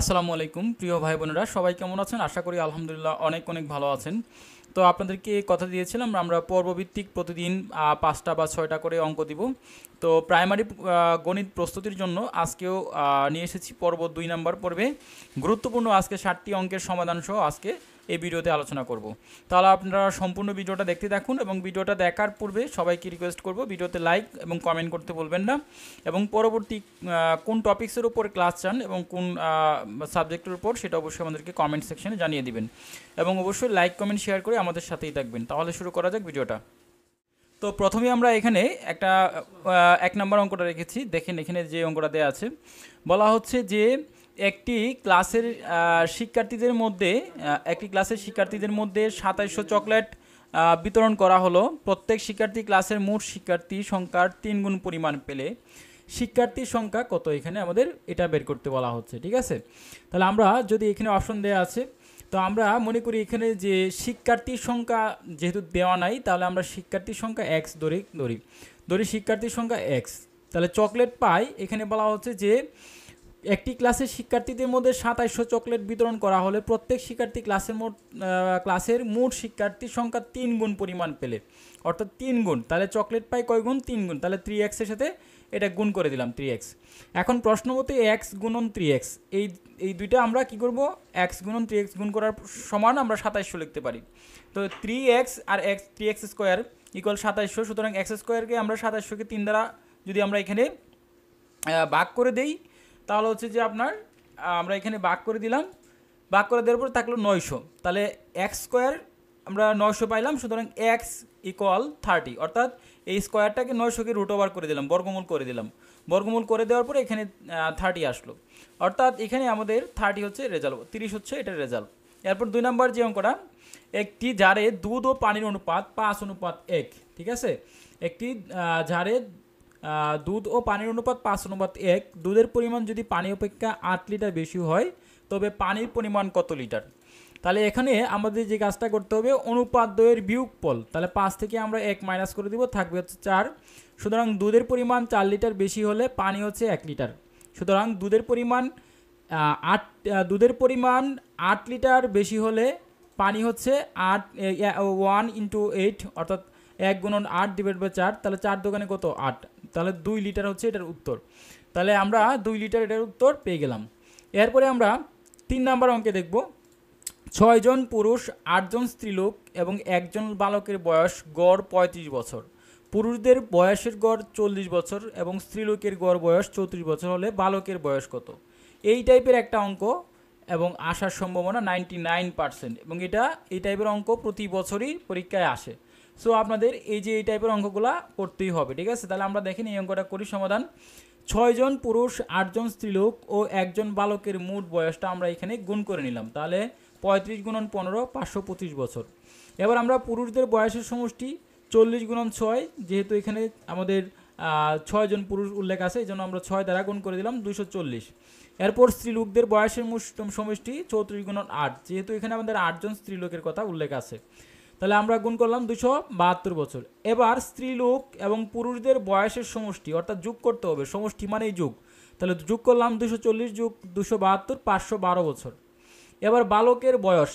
আসসালামু আলাইকুম প্রিয় ভাই বোনেরা সবাই কেমন আছেন আশা করি আলহামদুলিল্লাহ অনেক অনেক ভালো আছেন তো আপনাদেরকে কথা দিয়েছিলাম আমরা পর্বভিত্তিক প্রতিদিন পাঁচটা বা ছয়টা করে অঙ্ক দিব তো প্রাইমারি গণিত প্রস্তুতির জন্য আজকেও নিয়ে এসেছি পর্ব দুই নম্বর পর্বে গুরুত্বপূর্ণ আজকে ষাটটি অঙ্কের সমাধান সহ আজকে এই ভিডিওতে আলোচনা করব তাহলে আপনারা সম্পূর্ণ ভিডিওটা দেখতে থাকুন এবং ভিডিওটা দেখার পূর্বে সবাইকে রিকোয়েস্ট করব ভিডিওতে লাইক এবং কমেন্ট করতে বলবেন না এবং পরবর্তী কোন টপিক্সের উপর ক্লাস চান এবং কোন সাবজেক্টের উপর সেটা অবশ্যই আমাদেরকে কমেন্ট সেকশনে জানিয়ে দিবেন এবং অবশ্যই লাইক কমেন্ট শেয়ার করে আমাদের সাথেই থাকবেন তাহলে শুরু করা যাক ভিডিওটা তো প্রথমে আমরা এখানে একটা এক নম্বর অঙ্কটা রেখেছি দেখেন এখানে যে অঙ্কটা দেওয়া আছে বলা হচ্ছে যে একটি ক্লাসের শিক্ষার্থীদের মধ্যে একটি ক্লাসের শিক্ষার্থীদের মধ্যে সাতাইশশো চকলেট বিতরণ করা হলো প্রত্যেক শিক্ষার্থী ক্লাসের মোট শিক্ষার্থী সংখ্যার তিন গুণ পরিমাণ পেলে শিক্ষার্থীর সংখ্যা কত এখানে আমাদের এটা বের করতে বলা হচ্ছে ঠিক আছে তাহলে আমরা যদি এখানে অপশন দেওয়া আছে তো আমরা মনে করি এখানে যে শিক্ষার্থীর সংখ্যা যেহেতু দেওয়া নাই তাহলে আমরা শিক্ষার্থীর সংখ্যা এক্স ধরি ধরি ধরি শিক্ষার্থীর সংখ্যা এক্স তাহলে চকলেট পাই এখানে বলা হচ্ছে যে একটি ক্লাসের শিক্ষার্থীদের মধ্যে সাতাইশশো চকলেট বিতরণ করা হলে প্রত্যেক শিক্ষার্থী ক্লাসের মোট ক্লাসের মোট শিক্ষার্থীর সংখ্যা তিন গুণ পরিমাণ পেলে অর্থাৎ তিন গুণ তাহলে চকলেট পাই কয় গুণ তিন গুণ তাহলে থ্রি এক্সের সাথে এটা গুণ করে দিলাম থ্রি এক্স এখন প্রশ্ন মতো এক্স গুণন থ্রি এক্স এই এই দুইটা আমরা কি করব এক্স গুণন থ্রি এক্স গুণ করার সমান আমরা সাতাইশশো লিখতে পারি তো থ্রি এক্স আর x three x square equal সাতাইশশো সুতরাং এক্স স্কোয়ারকে আমরা সাতাইশশোকে তিন দ্বারা যদি আমরা এখানে ভাগ করে দেই তাহলে হচ্ছে যে আপনার আমরা এখানে বাঘ করে দিলাম বাঘ করে দেওয়ার পর থাকলো নয়শো তাহলে এক্স স্কোয়ার আমরা নয়শো পাইলাম সুতরাং এক্স ইকোয়াল থার্টি অর্থাৎ এই স্কোয়ারটাকে নয়শোকে রুট ওভার করে দিলাম বর্গমূল করে দিলাম বর্গমূল করে দেওয়ার পরে এখানে থার্টি আসলো অর্থাৎ এখানে আমাদের থার্টি হচ্ছে রেজাল্ট তিরিশ হচ্ছে এটার রেজাল্ট এরপর দুই নম্বর যে অঙ্কটা একটি জারে দুধ ও পানির অনুপাত পাঁচ অনুপাত এক ঠিক আছে একটি ঝাড়ে দুধ ও পানির অনুপাত পাঁচ অনুপাত এক দুধের পরিমাণ যদি পানি অপেক্ষা আট লিটার বেশি হয় তবে পানির পরিমাণ কত লিটার তাহলে এখানে আমাদের যে কাজটা করতে হবে অনুপাত দয়ের বিয়োগফল তাহলে পাঁচ থেকে আমরা এক মাইনাস করে দিব থাকবে হচ্ছে চার সুতরাং দুধের পরিমাণ চার লিটার বেশি হলে পানি হচ্ছে এক লিটার সুতরাং দুধের পরিমাণ আট দুধের পরিমাণ আট লিটার বেশি হলে পানি হচ্ছে আট ওয়ান ইন্টু এইট অর্থাৎ এক গুণন আট ডিভাইড বাই চার তাহলে চার দোকানে কত আট তাহলে দুই লিটার হচ্ছে এটার উত্তর তাহলে আমরা দুই লিটার এটার উত্তর পেয়ে গেলাম এরপরে আমরা তিন নাম্বার অঙ্কে দেখব ছয়জন পুরুষ আটজন স্ত্রীলোক এবং একজন বালকের বয়স গড় পঁয়ত্রিশ বছর পুরুষদের বয়সের গড় চল্লিশ বছর এবং স্ত্রীলোকের গড় বয়স চৌত্রিশ বছর হলে বালকের বয়স কত এই টাইপের একটা অঙ্ক এবং আসার সম্ভাবনা নাইনটি নাইন পার্সেন্ট এবং এটা এই টাইপের অঙ্ক প্রতি বছরই পরীক্ষায় আসে সো আপনাদের এই যে এই টাইপের অঙ্কগুলো করতেই হবে ঠিক আছে তাহলে আমরা দেখেন এই অঙ্কটা করি সমাধান ছয়জন পুরুষ আটজন স্ত্রীলোক ও একজন বালকের মোট বয়সটা আমরা এখানে গুণ করে নিলাম তাহলে পঁয়ত্রিশ গুণন পনেরো পাঁচশো পঁচিশ বছর এবার আমরা পুরুষদের বয়সের সমষ্টি চল্লিশ গুণন ছয় যেহেতু এখানে আমাদের ছয়জন পুরুষ উল্লেখ আছে এই জন্য আমরা ছয় দ্বারা গুণ করে দিলাম দুশো চল্লিশ এরপর স্ত্রীলোকদের বয়সের সমষ্টি চৌত্রিশ গুণন আট যেহেতু এখানে আমাদের আটজন স্ত্রীলোকের কথা উল্লেখ আছে তাহলে আমরা গুণ করলাম দুশো বাহাত্তর বছর এবার স্ত্রীলোক এবং পুরুষদের বয়সের সমষ্টি অর্থাৎ যুগ করতে হবে সমষ্টি মানেই যুগ তাহলে যুগ করলাম দুশো চল্লিশ যুগ দুশো বাহাত্তর পাঁচশো বারো বছর এবার বালকের বয়স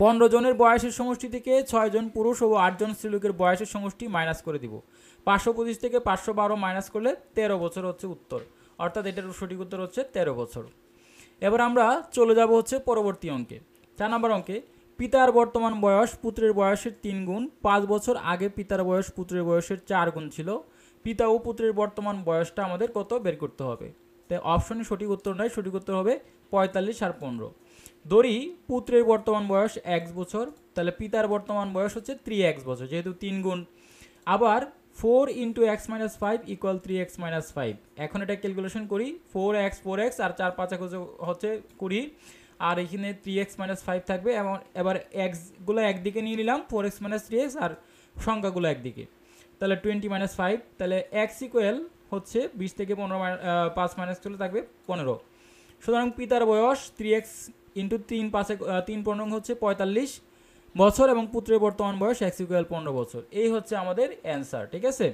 পনেরো জনের বয়সের সমষ্টি থেকে ছয়জন পুরুষ ও আটজন স্ত্রীলোকের বয়সের সমষ্টি মাইনাস করে দিব পাঁচশো পঁচিশ থেকে পাঁচশো বারো মাইনাস করলে তেরো বছর হচ্ছে উত্তর অর্থাৎ এটার সঠিক উত্তর হচ্ছে তেরো বছর এবার আমরা চলে যাব হচ্ছে পরবর্তী অঙ্কে চার নম্বর অঙ্কে পিতার বর্তমান বয়স পুত্রের বয়সের তিন গুণ পাঁচ বছর আগে পিতার বয়স পুত্রের বয়সের চার গুণ ছিল পিতা ও পুত্রের বর্তমান বয়সটা আমাদের কত বের করতে হবে তাই অপশনে সঠিক উত্তর নয় সঠিক উত্তর হবে পঁয়তাল্লিশ আর পনেরো দড়ি পুত্রের বর্তমান বয়স এক বছর তাহলে পিতার বর্তমান বয়স হচ্ছে থ্রি এক্স বছর যেহেতু তিন গুণ আবার four into x minus five equal three x minus five এখন এটা ক্যালকুলেশন করি ফোর এক্স ফোর এক্স আর চার পাঁচ এক হচ্ছে কুড়ি আর এখানে থ্রি এক্স মাইনাস ফাইভ থাকবে এবং এবার এক্সগুলো একদিকে নিয়ে নিলাম four x minus three x আর সংখ্যাগুলো একদিকে তাহলে টোয়েন্টি মাইনাস ফাইভ তাহলে এক্স ইকুয়াল হচ্ছে বিশ থেকে পনেরো পাঁচ মাইনাস চলে থাকবে পনেরো সুতরাং পিতার বয়স থ্রি এক্স ইন্টু তিন পাঁচে তিন পনেরো হচ্ছে পঁয়তাল্লিশ বছর এবং পুত্রের বর্তমান বয়স এক্স ইকুয়াল পনেরো বছর এই হচ্ছে আমাদের অ্যান্সার ঠিক আছে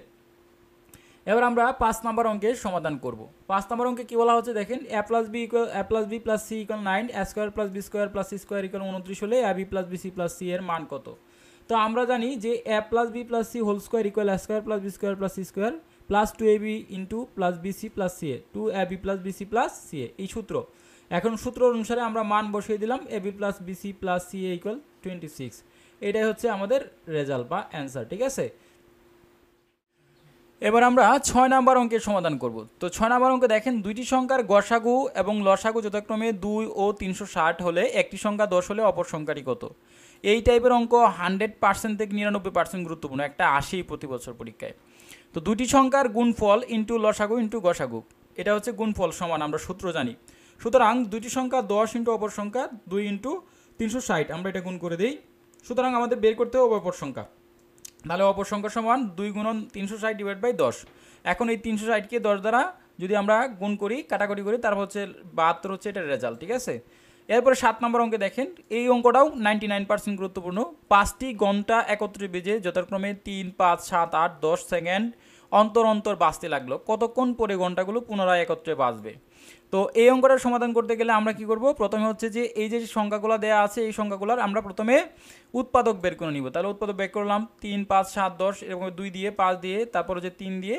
এবার আমরা পাঁচ নম্বর অঙ্কের সমাধান করব পাঁচ নম্বর অঙ্কে কী বলা হচ্ছে দেখেন A plus B equal A plus B plus C equal nine A square plus B square plus C square equal উনত্রিশ হলে A B plus B C plus C এর মান কত তো আমরা জানি যে A plus B plus C whole square equal A square plus B square plus C square plus two A B into plus B C plus C A two A B plus B C plus C A এই সূত্র এখন সূত্র অনুসারে আমরা মান বসিয়ে দিলাম A B plus B C plus C A equal twenty six এটাই হচ্ছে আমাদের রেজাল্ট বা অ্যান্সার ঠিক আছে এবার আমরা ছয় নাম্বার অঙ্কের সমাধান করব তো ছয় নাম্বার অঙ্কে দেখেন দুইটি সংখ্যার গসাগু এবং লসাগু যথাক্রমে দুই ও তিনশো ষাট হলে একটি সংখ্যা দশ হলে অপর সংখ্যাটি কত এই টাইপের অঙ্ক হান্ড্রেড পার্সেন্ট থেকে নিরানব্বই পার্সেন্ট গুরুত্বপূর্ণ একটা আসেই প্রতি বছর পরীক্ষায় তো দুইটি সংখ্যার গুণফল ইন্টু লসাগু ইন্টু গসাগু এটা হচ্ছে গুণফল সমান আমরা সূত্র জানি সুতরাং দুইটি সংখ্যা দশ ইন্টু অপর সংখ্যা দুই ইন্টু তিনশো ষাট আমরা এটা গুণ করে দিই সুতরাং আমাদের বের করতে হবে অপর সংখ্যা তাহলে অপর সংখ্যা সমান দুই গুণন তিনশো ষাট ডিভাইড বাই দশ এখন এই তিনশো ষাটকে দশ দ্বারা যদি আমরা গুণ করি কাটাকাটি করি তারপর হচ্ছে বাহাত্তর হচ্ছে এটার রেজাল্ট ঠিক আছে এরপরে সাত নম্বর অঙ্কে দেখেন এই অঙ্কটাও নাইনটি নাইন পার্সেন্ট গুরুত্বপূর্ণ পাঁচটি ঘন্টা একত্রে বেজে যথাক্রমে তিন পাঁচ সাত আট দশ সেকেন্ড অন্তর অন্তর বাঁচতে লাগলো কতক্ষণ পরে ঘন্টাগুলো পুনরায় একত্রে বাঁচবে তো এই অঙ্কটার সমাধান করতে গেলে আমরা কি করব প্রথমে হচ্ছে যে এই যে সংখ্যাগুলো দেয়া আছে এই সংখ্যাগুলোর আমরা প্রথমে উৎপাদক বের করে নিব তাহলে উৎপাদক বের করলাম তিন পাঁচ সাত দশ এরকম দুই দিয়ে পাঁচ দিয়ে তারপর হচ্ছে তিন দিয়ে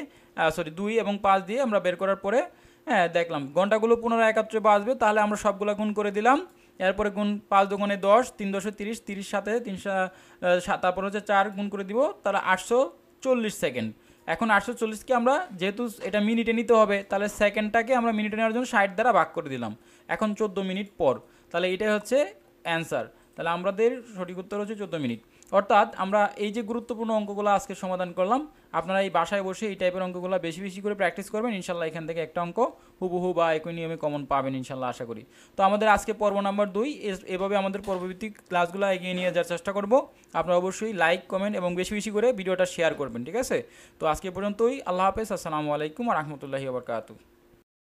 সরি দুই এবং পাঁচ দিয়ে আমরা বের করার পরে হ্যাঁ দেখলাম ঘন্টাগুলো পুনরায় একাত্রে বাঁচবে তাহলে আমরা সবগুলো গুণ করে দিলাম এরপরে গুণ পাঁচ দোকানে দশ তিন দশে তিরিশ তিরিশ সাথে তিনশো তারপর হচ্ছে চার গুণ করে দিব তাহলে আটশো চল্লিশ সেকেন্ড এখন আটশো চল্লিশকে আমরা যেহেতু এটা মিনিটে নিতে হবে তাহলে সেকেন্ডটাকে আমরা মিনিটে নেওয়ার জন্য ষাট দ্বারা ভাগ করে দিলাম এখন চোদ্দো মিনিট পর তাহলে এটাই হচ্ছে অ্যান্সার তাহলে আমাদের সঠিক উত্তর হচ্ছে চোদ্দো মিনিট অর্থাৎ আমরা এই যে গুরুত্বপূর্ণ অঙ্কগুলো আজকে সমাধান করলাম আপনারা এই বাসায় বসে এই টাইপের অঙ্কগুলো বেশি বেশি করে প্র্যাকটিস করবেন ইনশাল্লাহ এখান থেকে একটা অঙ্ক হুবহু বা একই নিয়মে কমন পাবেন ইনশাল্লাহ আশা করি তো আমাদের আজকে পর্ব নাম্বার দুই এভাবে আমাদের পর্বভিত্তিক ক্লাসগুলো এগিয়ে নিয়ে যাওয়ার চেষ্টা করব আপনারা অবশ্যই লাইক কমেন্ট এবং বেশি বেশি করে ভিডিওটা শেয়ার করবেন ঠিক আছে তো আজকে পর্যন্তই আল্লাহ হাফেজ আসসালামু আলাইকুম রহমতুল্লাহি বারকাতু